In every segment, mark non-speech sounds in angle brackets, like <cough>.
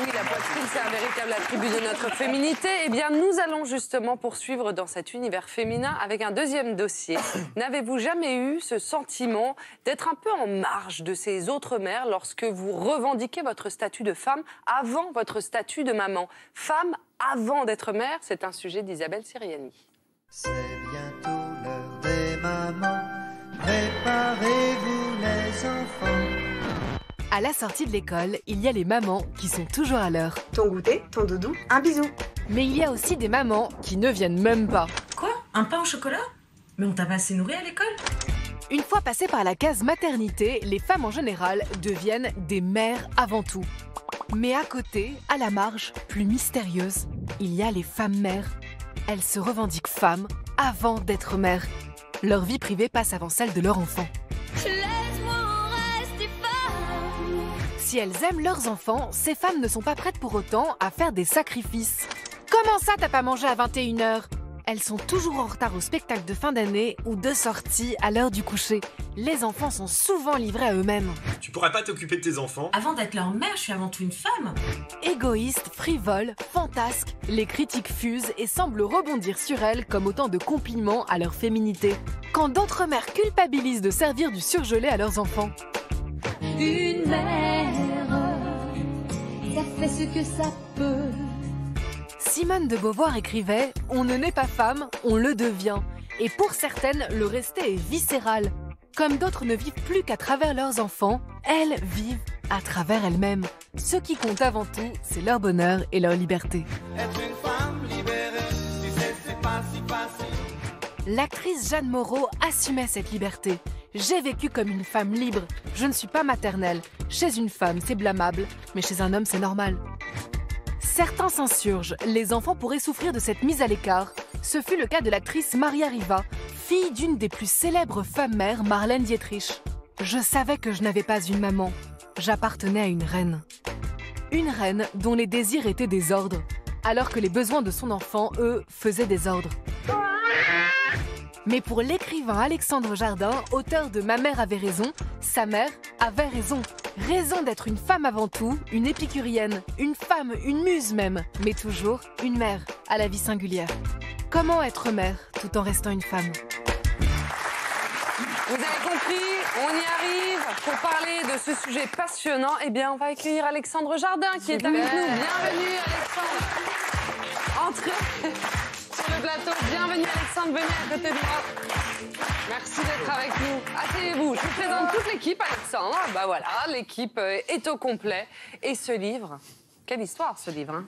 oui, la poitrine, c'est un véritable attribut de notre féminité. Eh bien, nous allons justement poursuivre dans cet univers féminin avec un deuxième dossier. <coughs> N'avez-vous jamais eu ce sentiment d'être un peu en marge de ces autres mères lorsque vous revendiquez votre statut de femme avant votre statut de maman Femme avant d'être mère, c'est un sujet d'Isabelle Siriani. C'est bientôt l'heure des mamans, préparez-vous les enfants. À la sortie de l'école, il y a les mamans qui sont toujours à l'heure. Ton goûter, ton doudou, un bisou. Mais il y a aussi des mamans qui ne viennent même pas. Quoi Un pain au chocolat Mais on t'a pas assez nourri à l'école une fois passées par la case maternité, les femmes en général deviennent des mères avant tout. Mais à côté, à la marge, plus mystérieuse, il y a les femmes mères. Elles se revendiquent femmes avant d'être mères. Leur vie privée passe avant celle de leur enfant. Si elles aiment leurs enfants, ces femmes ne sont pas prêtes pour autant à faire des sacrifices. Comment ça, t'as pas mangé à 21h Elles sont toujours en retard au spectacle de fin d'année ou de sortie à l'heure du coucher. Les enfants sont souvent livrés à eux-mêmes. Tu pourrais pas t'occuper de tes enfants Avant d'être leur mère, je suis avant tout une femme. Égoïste, frivole, fantasque, les critiques fusent et semblent rebondir sur elles comme autant de compliments à leur féminité. Quand d'autres mères culpabilisent de servir du surgelé à leurs enfants. Une ce que ça peut Simone de Beauvoir écrivait On ne naît pas femme, on le devient. Et pour certaines, le rester est viscéral. Comme d'autres ne vivent plus qu'à travers leurs enfants, elles vivent à travers elles-mêmes. Ce qui compte avant tout, c'est leur bonheur et leur liberté. L'actrice Jeanne Moreau assumait cette liberté. J'ai vécu comme une femme libre. Je ne suis pas maternelle. Chez une femme, c'est blâmable, mais chez un homme, c'est normal. Certains s'insurgent. Les enfants pourraient souffrir de cette mise à l'écart. Ce fut le cas de l'actrice Maria Riva, fille d'une des plus célèbres femmes mères, Marlène Dietrich. Je savais que je n'avais pas une maman. J'appartenais à une reine. Une reine dont les désirs étaient des ordres, alors que les besoins de son enfant, eux, faisaient des ordres. Mais pour l'écrivain Alexandre Jardin, auteur de Ma mère avait raison, sa mère avait raison. Raison d'être une femme avant tout, une épicurienne, une femme, une muse même, mais toujours une mère à la vie singulière. Comment être mère tout en restant une femme Vous avez compris, on y arrive. Pour parler de ce sujet passionnant, eh bien, on va accueillir Alexandre Jardin qui est avec nous. Bienvenue Alexandre. Bienvenue Alexandre, venez à côté de moi. Merci d'être avec nous. Asseyez-vous. Je vous présente toute l'équipe, Alexandre. Bah voilà, l'équipe euh, est au complet. Et ce livre, quelle histoire ce livre hein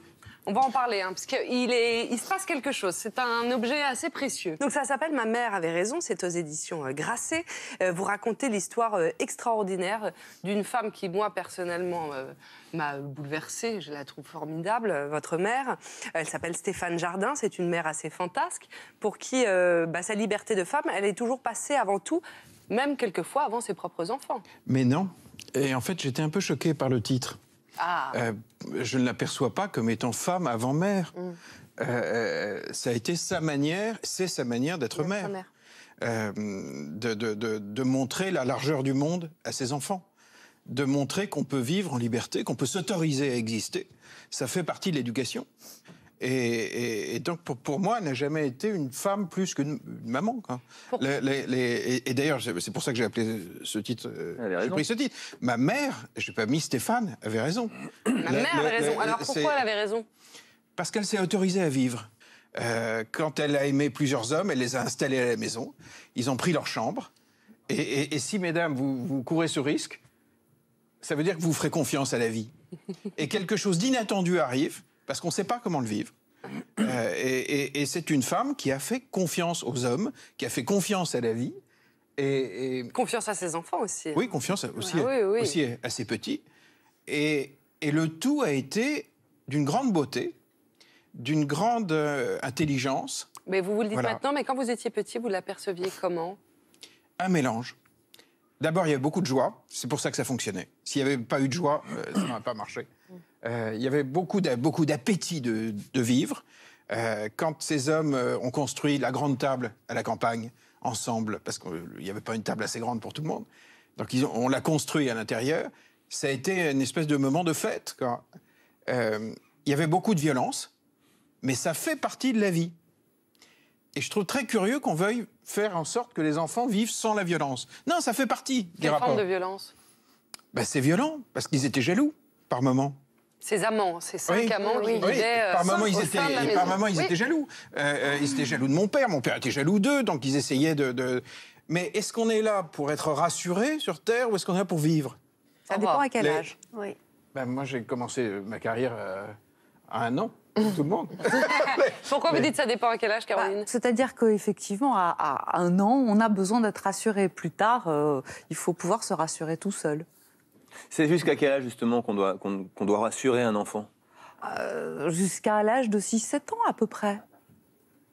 on va en parler, hein, parce qu'il il se passe quelque chose. C'est un objet assez précieux. Donc ça s'appelle Ma mère avait raison. C'est aux éditions euh, Grasset. Euh, vous racontez l'histoire euh, extraordinaire d'une femme qui, moi, personnellement, m'a bouleversée. Je la trouve formidable, votre mère. Elle s'appelle Stéphane Jardin. C'est une mère assez fantasque pour qui bah, sa liberté de femme, elle est toujours passée avant tout, même quelquefois avant ses propres enfants. Mais non. Et en fait, j'étais un peu choqué par le titre. Ah. Euh, je ne l'aperçois pas comme étant femme avant mère. Mm. Euh, ça a été sa manière, c'est sa manière d'être mère. Euh, de, montrer la largeur du monde à ses enfants. De montrer qu'on peut vivre en liberté, qu'on peut s'autoriser à exister. Ça fait partie de l'éducation. Et, donc, pour, moi, elle n'a jamais été une femme plus qu'une maman. et, d'ailleurs, c'est pour ça que j'ai appelé ce titre. Euh, j'ai pris ce titre. Ma mère, je n'ai pas mis Stéphane, avait raison. Ma mère avait raison. Alors pourquoi elle avait raison Parce qu'elle s'est autorisée à vivre. Euh, quand elle a aimé plusieurs hommes, elle les a installés à la maison. Ils ont pris leur chambre. Et, si, mesdames, vous, vous, courez ce risque, ça veut dire que vous ferez confiance à la vie. Et quelque chose d'inattendu arrive parce qu'on ne sait pas comment le vivre. Euh, et, c'est une femme qui a fait confiance aux hommes, qui a fait confiance à la vie. Et, Confiance à ses enfants aussi. Hein. Oui, confiance aussi, ah à, ses petits. Et, le tout a été d'une grande beauté, d'une grande euh, intelligence. Mais vous vous le dites maintenant, mais quand vous étiez petit, vous l'aperceviez comment Un mélange. D'abord, il y avait beaucoup de joie, c'est pour ça que ça fonctionnait. S'il n'y avait pas eu de joie, euh, ça n'aurait pas marché. Euh, il y avait beaucoup d'appétit de, vivre. Euh, quand ces hommes euh, ont construit la grande table à la campagne, ensemble, parce qu'il n'y avait pas une table assez grande pour tout le monde, donc ont, on l'a construit à l'intérieur, ça a été une espèce de moment de fête. il y avait beaucoup de violence, mais ça fait partie de la vie. Et je trouve très curieux qu'on veuille faire en sorte que les enfants vivent sans la violence. Non, ça fait partie des rapports. de violence ben, C'est violent, parce qu'ils étaient jaloux, par moments. Ses amants, ses cinq amants qui moment, euh, ils étaient, par moment, ils étaient jaloux. Euh, euh, ils étaient jaloux de mon père. Mon père était jaloux d'eux, donc ils essayaient de. Mais est-ce qu'on est là pour être rassuré sur Terre ou est-ce qu'on est là pour vivre Ça dépend à quel âge. Oui. Ben, moi, j'ai commencé ma carrière à un an. <laughs> Tout le monde. <laughs> Pourquoi vous dites ça dépend à quel âge, bah, Caroline C'est-à-dire qu'effectivement, à, un an, on a besoin d'être rassuré. Plus tard, il faut pouvoir se rassurer tout seul. C'est jusqu'à quel âge justement qu'on doit, qu'on, doit rassurer un enfant euh, Jusqu'à l'âge de 6-7 ans à peu près.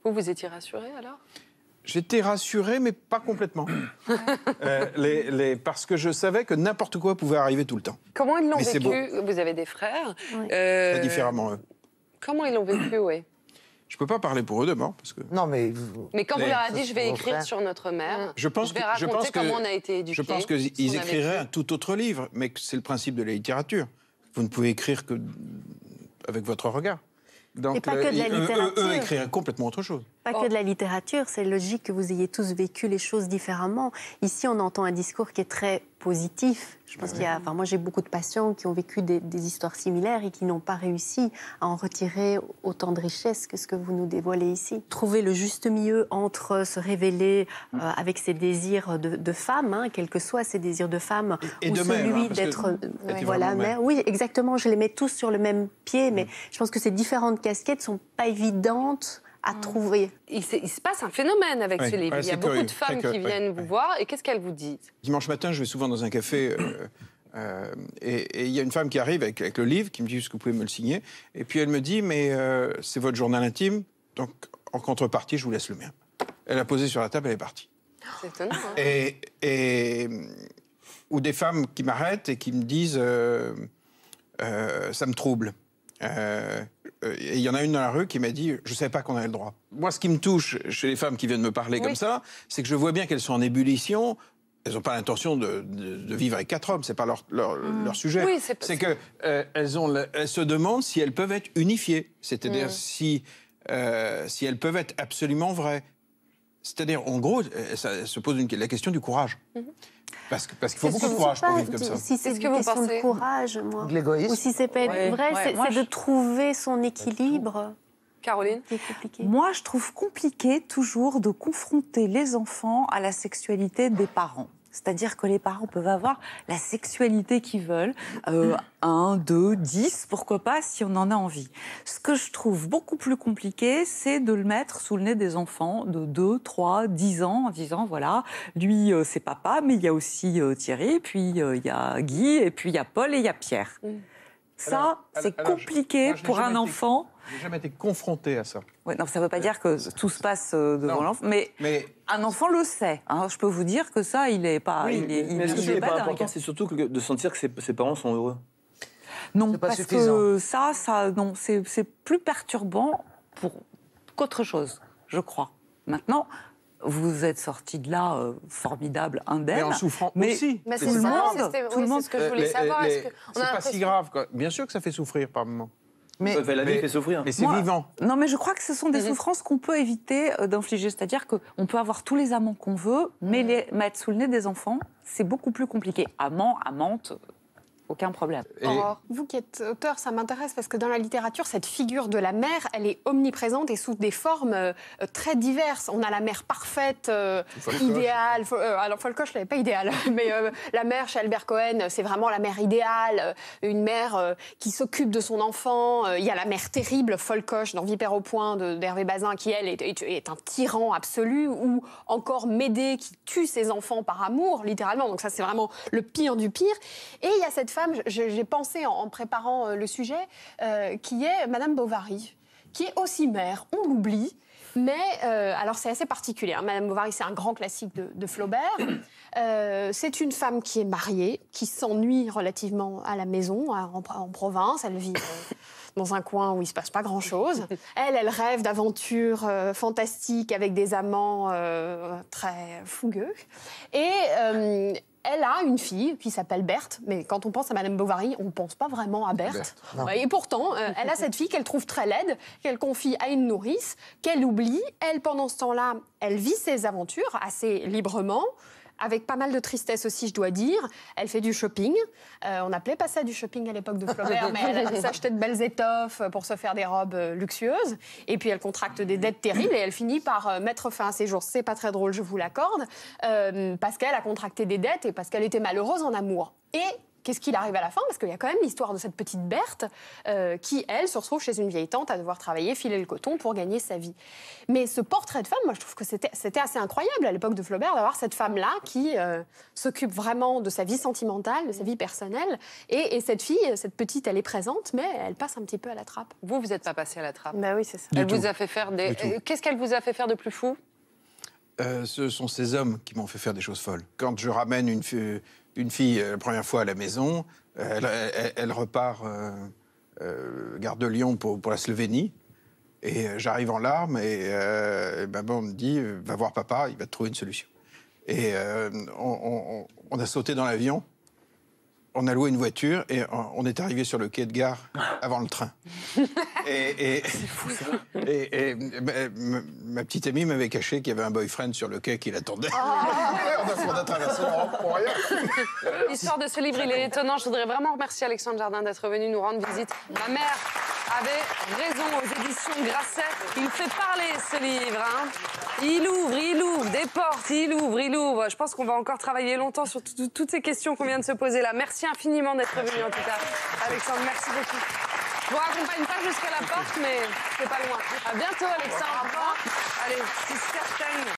Vous, vous étiez rassuré alors J'étais rassuré, mais pas complètement. <laughs> Euh, parce que je savais que n'importe quoi pouvait arriver tout le temps. Comment ils l'ont vécu Vous avez des frères euh, Très différemment, eux. Comment ils l'ont vécu, oui je ne peux pas parler pour eux demain parce que... Non, mais... Mais quand vous leur avez dit, je vais écrire sur notre mère, je, pense je vais pense que, comment on a été éduqués. Je pense qu'ils écriraient un tout autre livre, mais c'est le principe de la littérature. Vous ne pouvez écrire que avec votre regard. Donc, Et pas que de euh, la littérature. eux écriraient complètement autre chose. Pas que de la littérature, c'est logique que vous ayez tous vécu les choses différemment. Ici, on entend un discours qui est très positif. Je pense qu'il y a, moi j'ai beaucoup de patients qui ont vécu des, histoires similaires et qui n'ont pas réussi à en retirer autant de richesses que ce que vous nous dévoilez ici. Trouver le juste milieu entre se révéler mm. euh, avec ses désirs de, femme, hein, quels que soient ses désirs de femme, et, ou celui hein, d'être euh, voilà mère. Oui, exactement. Je les mets tous sur le même pied, mais mm. je pense que ces différentes casquettes sont pas évidentes Mm. Il, se passe un phénomène avec oui. ce livre. il y a beaucoup de femmes qui viennent vous voir et qu'est-ce qu'elles vous disent Dimanche matin, je vais souvent dans un café. Euh, euh, et il y a une femme qui arrive avec, le livre, qui me dit, est-ce que vous pouvez me le signer Et puis elle me dit, mais euh, c'est votre journal intime, donc en contrepartie, je vous laisse le mien. Elle a posé sur la table, elle est partie. C'est étonnant. Hein. Et, et, ou des femmes qui m'arrêtent et qui me disent, ça me trouble. Euh, il y en a une dans la rue qui m'a dit Je ne savais pas qu'on avait le droit. Moi, ce qui me touche chez les femmes qui viennent me parler comme ça, c'est que je vois bien qu'elles sont en ébullition. Elles n'ont pas l'intention de, vivre avec quatre hommes, ce n'est pas hmm. leur, sujet. Oui, c'est que euh, elles, se demandent si elles peuvent être unifiées, c'est-à-dire hmm. euh, si elles peuvent être absolument vraies. C'est-à-dire, en gros, euh, ça se pose la question du courage. Mhm. Parce qu'il faut beaucoup de courage pour vivre comme ça. Si c'est -ce que vous pensez de courage, moi. De l'égoïsme. Ou si c'est pas ouais. vrai, c'est de trouver son équilibre. Caroline Moi, je trouve compliqué toujours de confronter les enfants à la sexualité des parents. C'est-à-dire que les parents peuvent avoir la sexualité qu'ils veulent, 1, 2, 10, pourquoi pas, si on en a envie. Ce que je trouve beaucoup plus compliqué, c'est de le mettre sous le nez des enfants de 2, 3, 10 ans, en disant, voilà, lui, euh, c'est papa, mais il y a aussi euh, Thierry, puis euh, il y a Guy, et puis il y a Paul et il y a Pierre. Mm. Ça, c'est compliqué pour un enfant. enfant. J'ai jamais été confronté à ça. Ouais, non, ça ne veut pas dire que tout se passe euh, devant l'enfant, mais, un enfant le sait. Hein. Je peux vous dire que ça, il n'est pas. il est, mais ce pas, important, c'est surtout de sentir que ses, parents sont heureux. Non, parce que ça, ça, non, c'est plus perturbant pour qu'autre chose, je crois. Maintenant, vous êtes sorti de là euh, formidable, indemne. Mais en souffrant aussi. tout, le monde, tout le monde. ce que je voulais euh, savoir. Euh, c'est -ce pas si grave. Bien sûr que ça fait souffrir par moments. Mais, fait la vie fait souffrir. c'est vivant. Non, mais je crois que ce sont des souffrances qu'on peut éviter d'infliger. C'est-à-dire qu'on peut avoir tous les amants qu'on veut, mais mettre sous le nez des enfants, c'est beaucoup plus compliqué. Amant, amante, aucun problème. vous qui êtes auteur, ça m'intéresse parce que dans la littérature, cette figure de la mère, elle est omniprésente et sous des formes euh, très diverses. On a la mère parfaite, euh, idéale. Euh, alors, Folcoche, l'avait pas idéale, <laughs> mais la mère chez Albert Cohen, c'est vraiment la mère idéale, une mère qui s'occupe de son enfant. Il y a la mère terrible, Folcoche, dans Vipère au point d'Hervé Bazin, qui elle est, est, est, un tyran absolu, ou encore Médée qui tue ses enfants par amour, littéralement. Donc ça, c'est vraiment le pire du pire. Et il y a cette femme, j'ai pensé en, préparant euh, le sujet, euh, qui est Madame Bovary, qui est aussi mère, on l'oublie. Mais euh, alors c'est assez particulier. Hein. Madame Bovary, c'est un grand classique de, Flaubert. c'est une femme qui est mariée, qui s'ennuie relativement à la maison, hein, en, province. Elle vit dans un coin où il ne se passe pas grand-chose. <laughs> Elle, elle rêve d'aventures euh, fantastiques avec des amants euh, très fougueux. Et euh, elle a une fille qui s'appelle Berthe, mais quand on pense à Madame Bovary, on ne pense pas vraiment à Berthe. et pourtant, elle a <laughs> cette fille qu'elle trouve très laide, qu'elle confie à une nourrice, qu'elle oublie. Elle, pendant ce temps-là, elle vit ses aventures assez librement avec pas mal de tristesse aussi, je dois dire. Elle fait du shopping. Euh, on n'appelait pas ça du shopping à l'époque de Flaubert, mais elle s'achetait de belles étoffes pour se faire des robes euh, luxueuses. Et puis elle contracte des dettes terribles et elle finit par euh, mettre fin à ses jours. C'est pas très drôle, je vous l'accorde, parce qu'elle a contracté des dettes et parce qu'elle était malheureuse en amour. Et Qu'est-ce qu'il arrive à la fin Parce qu'il y a quand même l'histoire de cette petite Berthe euh, qui, elle, se retrouve chez une vieille tante à devoir travailler, filer le coton pour gagner sa vie. Mais ce portrait de femme, moi, je trouve que c'était assez incroyable à l'époque de Flaubert d'avoir cette femme-là qui euh, s'occupe vraiment de sa vie sentimentale, de sa vie personnelle. Et, cette fille, cette petite, elle est présente, mais elle passe un petit peu à la trappe. Vous, vous n'êtes pas passé à la trappe. Ben oui, c'est ça. elle vous a fait faire des. Euh, qu'est-ce qu'elle vous a fait faire de plus fou euh, ce sont ces hommes qui m'ont fait faire des choses folles. Quand je ramène une, fille euh, la première fois à la maison, elle, repart euh, garde de Lyon pour, la Slovénie. Et j'arrive en larmes et, maman me dit Va voir papa, il va te trouver une solution. Et on a sauté dans l'avion on a loué une voiture et on est arrivé sur le quai de gare avant le train. <laughs> et, et, fou, ça. et, ma, petite amie m'avait caché qu'il y avait un boyfriend sur le quai qui l'attendait. Histoire oh. <laughs> on, a, traversé pour rien. L'histoire de ce livre, il est étonnant. Je voudrais vraiment remercier Alexandre Jardin d'être venu nous rendre visite. Ma mère avait raison aux éditions Grasset. Il fait parler ce livre. Hein. Il ouvre, il ouvre des portes, il ouvre, il ouvre. Je pense qu'on va encore travailler longtemps sur toutes ces questions qu'on vient de se poser là. Merci infiniment d'être venu en tout cas. Alexandre, merci beaucoup. Je vous raccompagne pas jusqu'à la porte, mais c'est pas loin. À bientôt, Alexandre. Allez, si certain.